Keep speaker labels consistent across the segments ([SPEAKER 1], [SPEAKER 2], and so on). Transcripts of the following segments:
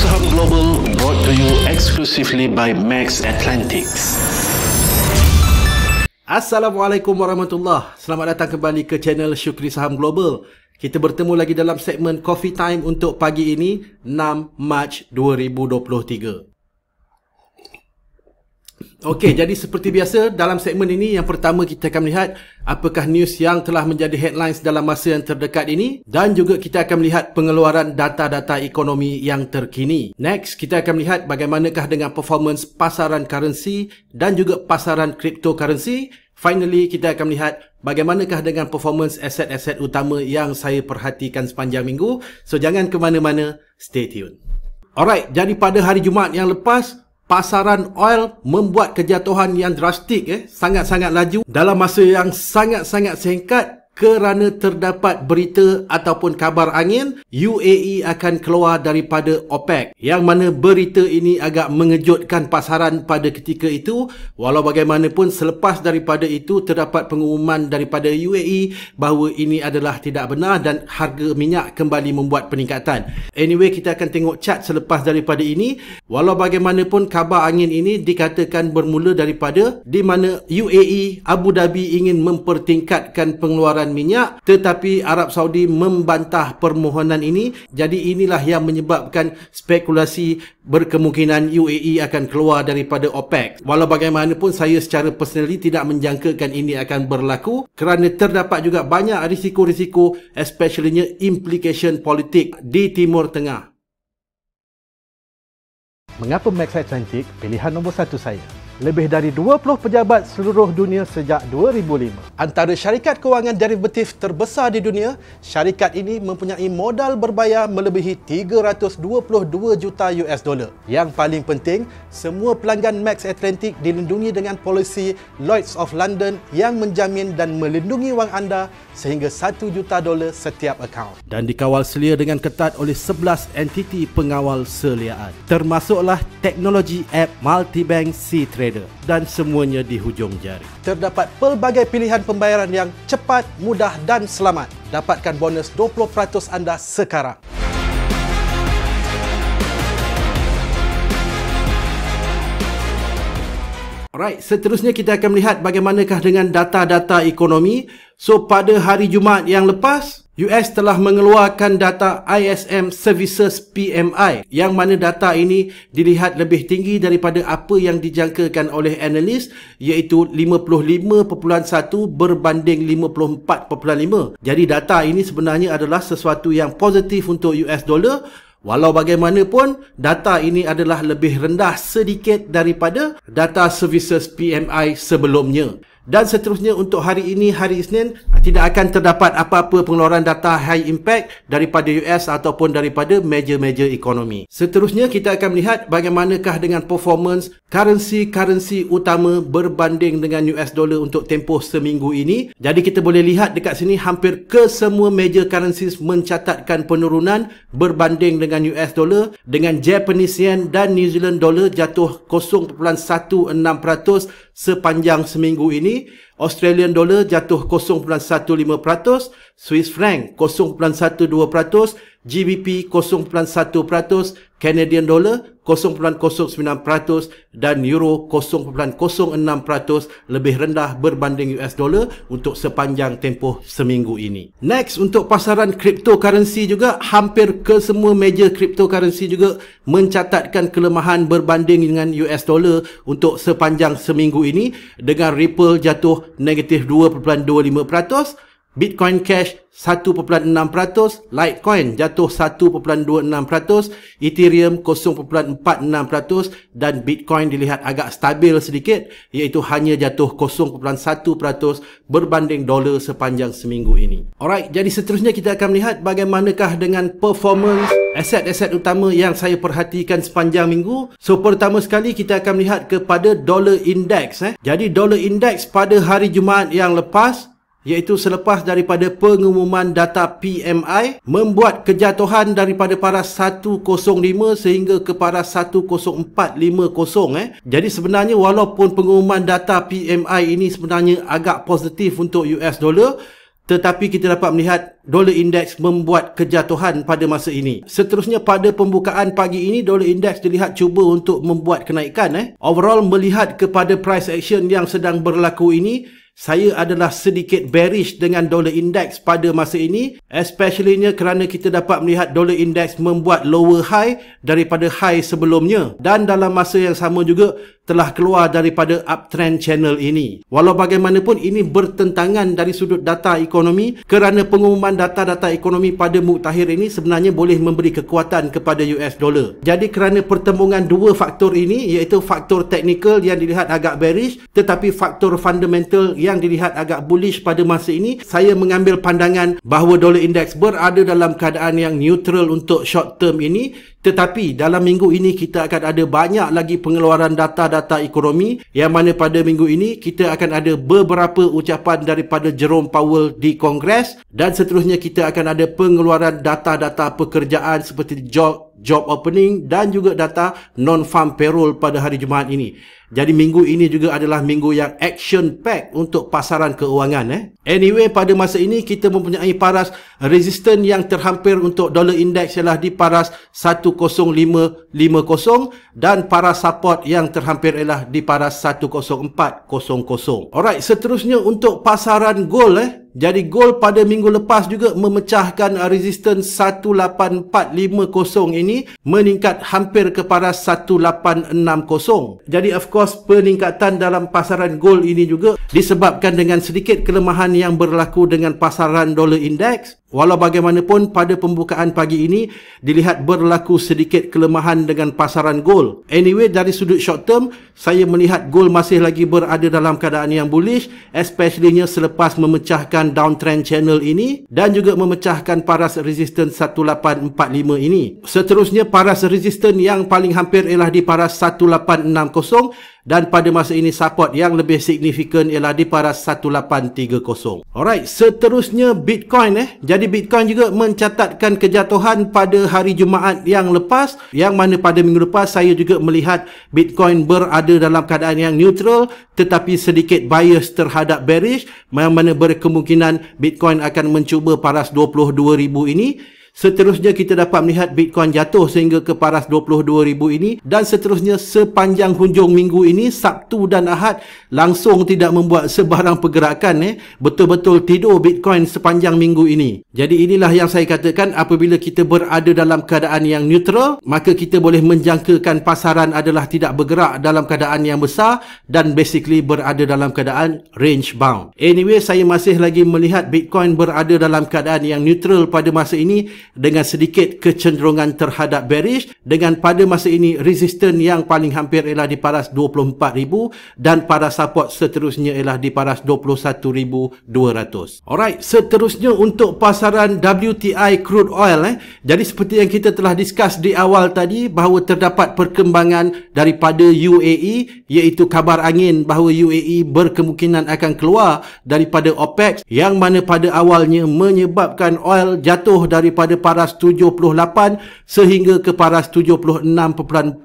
[SPEAKER 1] News Hub Global brought to you exclusively by Max Atlantics. Assalamualaikum warahmatullahi Selamat datang kembali ke channel Syukri Saham Global. Kita bertemu lagi dalam segmen Coffee Time untuk pagi ini 6 Mac 2023. Okey, jadi seperti biasa dalam segmen ini yang pertama kita akan melihat apakah news yang telah menjadi headlines dalam masa yang terdekat ini dan juga kita akan melihat pengeluaran data-data ekonomi yang terkini. Next, kita akan melihat bagaimanakah dengan performance pasaran currency dan juga pasaran cryptocurrency. Finally, kita akan melihat bagaimanakah dengan performance aset-aset utama yang saya perhatikan sepanjang minggu. So jangan ke mana-mana, stay tuned. Alright, jadi pada hari Jumaat yang lepas pasaran oil membuat kejatuhan yang drastik eh sangat-sangat laju dalam masa yang sangat-sangat singkat kerana terdapat berita ataupun kabar angin UAE akan keluar daripada OPEC yang mana berita ini agak mengejutkan pasaran pada ketika itu walau bagaimanapun selepas daripada itu terdapat pengumuman daripada UAE bahawa ini adalah tidak benar dan harga minyak kembali membuat peningkatan anyway kita akan tengok chart selepas daripada ini walau bagaimanapun kabar angin ini dikatakan bermula daripada di mana UAE Abu Dhabi ingin mempertingkatkan pengeluaran dan minyak tetapi Arab Saudi membantah permohonan ini jadi inilah yang menyebabkan spekulasi berkemungkinan UAE akan keluar daripada OPEC walau bagaimanapun saya secara personally tidak menjangkakan ini akan berlaku kerana terdapat juga banyak risiko-risiko especiallynya implication politik di Timur Tengah Mengapa Max cantik? Pilihan nombor satu saya lebih dari 20 pejabat seluruh dunia sejak 2005. Antara syarikat kewangan derivatif terbesar di dunia, syarikat ini mempunyai modal berbayar melebihi 322 juta US dollar. Yang paling penting, semua pelanggan Max Atlantic dilindungi dengan polisi Lloyds of London yang menjamin dan melindungi wang anda sehingga 1 juta dolar setiap akaun. Dan dikawal selia dengan ketat oleh 11 entiti pengawal seliaan. Termasuklah teknologi app Multibank C-Trade berbeza dan semuanya di hujung jari. Terdapat pelbagai pilihan pembayaran yang cepat, mudah dan selamat. Dapatkan bonus 20% anda sekarang. Alright, seterusnya kita akan melihat bagaimanakah dengan data-data ekonomi. So pada hari Jumaat yang lepas, US telah mengeluarkan data ISM Services PMI yang mana data ini dilihat lebih tinggi daripada apa yang dijangkakan oleh analis iaitu 55.1 berbanding 54.5. Jadi data ini sebenarnya adalah sesuatu yang positif untuk US dollar Walau bagaimanapun, data ini adalah lebih rendah sedikit daripada data services PMI sebelumnya dan seterusnya untuk hari ini hari Isnin tidak akan terdapat apa-apa pengeluaran data high impact daripada US ataupun daripada major-major ekonomi. Seterusnya kita akan melihat bagaimanakah dengan performance currency-currency utama berbanding dengan US dollar untuk tempoh seminggu ini. Jadi kita boleh lihat dekat sini hampir kesemua major currencies mencatatkan penurunan berbanding dengan US dollar dengan Japanese yen dan New Zealand dollar jatuh 0.16% sepanjang seminggu ini Australian dollar jatuh 0.15%, Swiss franc 0.12%, GBP 0.1%, Canadian dollar 0.09% dan euro 0.06% lebih rendah berbanding US dollar untuk sepanjang tempoh seminggu ini. Next untuk pasaran cryptocurrency juga hampir ke semua major cryptocurrency juga mencatatkan kelemahan berbanding dengan US dollar untuk sepanjang seminggu ini dengan Ripple jatuh negatif 2.25%, Bitcoin Cash 1.6%, Litecoin jatuh 1.26%, Ethereum 0.46% dan Bitcoin dilihat agak stabil sedikit iaitu hanya jatuh 0.1% berbanding dolar sepanjang seminggu ini. Alright, jadi seterusnya kita akan melihat bagaimanakah dengan performance aset-aset utama yang saya perhatikan sepanjang minggu. So pertama sekali kita akan melihat kepada dolar index eh. Jadi dolar index pada hari Jumaat yang lepas iaitu selepas daripada pengumuman data PMI membuat kejatuhan daripada paras 105 sehingga ke paras 10450 eh. Jadi sebenarnya walaupun pengumuman data PMI ini sebenarnya agak positif untuk US dollar tetapi kita dapat melihat dolar indeks membuat kejatuhan pada masa ini. Seterusnya pada pembukaan pagi ini dolar indeks dilihat cuba untuk membuat kenaikan eh. Overall melihat kepada price action yang sedang berlaku ini saya adalah sedikit bearish dengan dollar index pada masa ini especiallynya kerana kita dapat melihat dollar index membuat lower high daripada high sebelumnya dan dalam masa yang sama juga telah keluar daripada uptrend channel ini. Walau bagaimanapun ini bertentangan dari sudut data ekonomi kerana pengumuman data-data ekonomi pada muktahir ini sebenarnya boleh memberi kekuatan kepada US dollar. Jadi kerana pertembungan dua faktor ini iaitu faktor teknikal yang dilihat agak bearish tetapi faktor fundamental yang dilihat agak bullish pada masa ini saya mengambil pandangan bahawa dollar index berada dalam keadaan yang neutral untuk short term ini tetapi dalam minggu ini kita akan ada banyak lagi pengeluaran data-data ekonomi yang mana pada minggu ini kita akan ada beberapa ucapan daripada Jerome Powell di Kongres dan seterusnya kita akan ada pengeluaran data-data pekerjaan seperti job job opening dan juga data non-farm payroll pada hari Jumaat ini. Jadi minggu ini juga adalah minggu yang action pack untuk pasaran keuangan. Eh. Anyway, pada masa ini kita mempunyai paras resistance yang terhampir untuk dollar index ialah di paras 10550 dan paras support yang terhampir ialah di paras 10400. Alright, seterusnya untuk pasaran gold eh, jadi gol pada minggu lepas juga memecahkan resistance 18450 ini meningkat hampir kepada 1860. Jadi of course peningkatan dalam pasaran gol ini juga disebabkan dengan sedikit kelemahan yang berlaku dengan pasaran dollar indeks Walau bagaimanapun pada pembukaan pagi ini dilihat berlaku sedikit kelemahan dengan pasaran gold. Anyway dari sudut short term saya melihat gold masih lagi berada dalam keadaan yang bullish especiallynya selepas memecahkan downtrend channel ini dan juga memecahkan paras resistance 1845 ini. Seterusnya paras resistance yang paling hampir ialah di paras 1860 dan pada masa ini support yang lebih signifikan ialah di paras 1830. Alright, seterusnya Bitcoin eh. Jadi Bitcoin juga mencatatkan kejatuhan pada hari Jumaat yang lepas yang mana pada minggu lepas saya juga melihat Bitcoin berada dalam keadaan yang neutral tetapi sedikit bias terhadap bearish yang mana berkemungkinan Bitcoin akan mencuba paras 22,000 ini Seterusnya kita dapat melihat Bitcoin jatuh sehingga ke paras 22,000 ini dan seterusnya sepanjang hujung minggu ini Sabtu dan Ahad langsung tidak membuat sebarang pergerakan eh. Betul-betul tidur Bitcoin sepanjang minggu ini. Jadi inilah yang saya katakan apabila kita berada dalam keadaan yang neutral maka kita boleh menjangkakan pasaran adalah tidak bergerak dalam keadaan yang besar dan basically berada dalam keadaan range bound. Anyway saya masih lagi melihat Bitcoin berada dalam keadaan yang neutral pada masa ini dengan sedikit kecenderungan terhadap bearish dengan pada masa ini resisten yang paling hampir ialah di paras 24,000 dan pada support seterusnya ialah di paras 21,200. Alright, seterusnya untuk pasaran WTI crude oil eh. Jadi seperti yang kita telah discuss di awal tadi bahawa terdapat perkembangan daripada UAE iaitu kabar angin bahawa UAE berkemungkinan akan keluar daripada OPEC yang mana pada awalnya menyebabkan oil jatuh daripada daripada paras 78 sehingga ke paras 76.44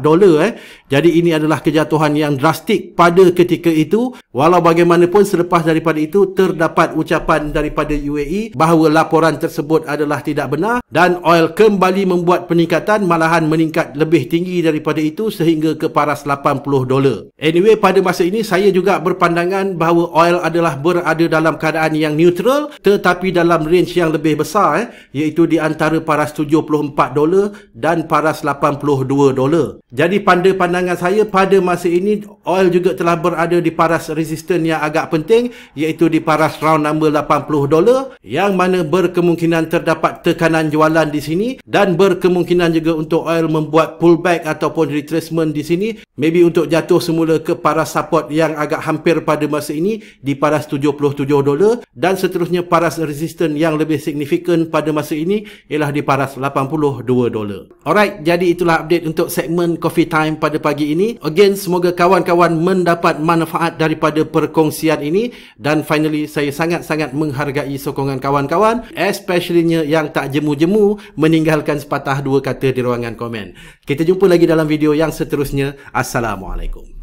[SPEAKER 1] dolar eh. Jadi ini adalah kejatuhan yang drastik pada ketika itu. Walau bagaimanapun selepas daripada itu terdapat ucapan daripada UAE bahawa laporan tersebut adalah tidak benar dan oil kembali membuat peningkatan malahan meningkat lebih tinggi daripada itu sehingga ke paras 80 dolar. Anyway pada masa ini saya juga berpandangan bahawa oil adalah berada dalam keadaan yang neutral tetapi dalam range yang lebih besar eh, iaitu di antara paras 74 dolar dan paras 82 dolar. Jadi pada pandangan saya pada masa ini oil juga telah berada di paras resistance yang agak penting iaitu di paras round number 80 dolar yang mana berkemungkinan terdapat tekanan jualan di sini dan berkemungkinan juga untuk oil membuat pullback ataupun retracement di sini maybe untuk jatuh semula ke paras support yang agak hampir pada masa ini di paras 77 dolar dan seterusnya paras resistance yang lebih signifikan pada masa semasa ini ialah di paras 82 dolar. Alright, jadi itulah update untuk segmen Coffee Time pada pagi ini. Again, semoga kawan-kawan mendapat manfaat daripada perkongsian ini dan finally saya sangat-sangat menghargai sokongan kawan-kawan especiallynya yang tak jemu-jemu meninggalkan sepatah dua kata di ruangan komen. Kita jumpa lagi dalam video yang seterusnya. Assalamualaikum.